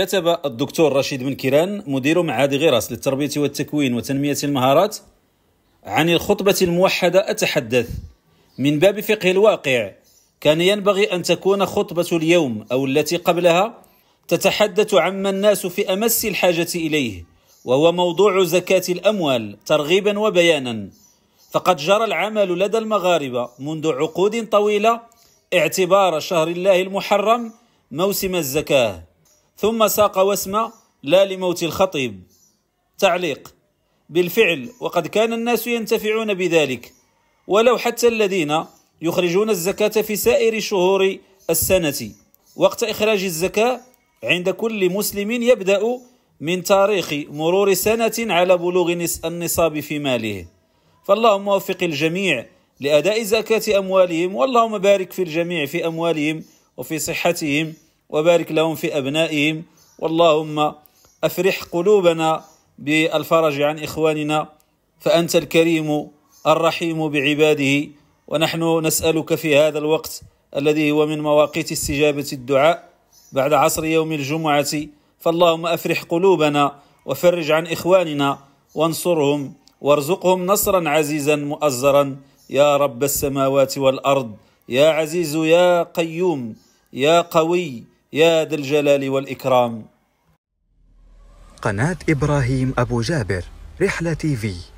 كتب الدكتور رشيد بن كيران مدير معهد غراس للتربية والتكوين وتنمية المهارات عن الخطبة الموحدة أتحدث من باب فقه الواقع كان ينبغي أن تكون خطبة اليوم أو التي قبلها تتحدث عما الناس في أمس الحاجة إليه وهو موضوع زكاة الأموال ترغيبا وبيانا فقد جرى العمل لدى المغاربة منذ عقود طويلة اعتبار شهر الله المحرم موسم الزكاه ثم ساق واسم لا لموت الخطيب تعليق بالفعل وقد كان الناس ينتفعون بذلك ولو حتى الذين يخرجون الزكاة في سائر شهور السنة وقت إخراج الزكاة عند كل مسلم يبدأ من تاريخ مرور سنة على بلوغ النصاب في ماله فاللهم وفق الجميع لأداء زكاة أموالهم واللهم بارك في الجميع في أموالهم وفي صحتهم وبارك لهم في أبنائهم واللهم أفرح قلوبنا بالفرج عن إخواننا فأنت الكريم الرحيم بعباده ونحن نسألك في هذا الوقت الذي هو من مواقيت استجابة الدعاء بعد عصر يوم الجمعة فاللهم أفرح قلوبنا وفرج عن إخواننا وانصرهم وارزقهم نصرا عزيزا مؤزرا يا رب السماوات والأرض يا عزيز يا قيوم يا قوي يا ذا الجلال والإكرام قناة إبراهيم أبو جابر رحلة تي في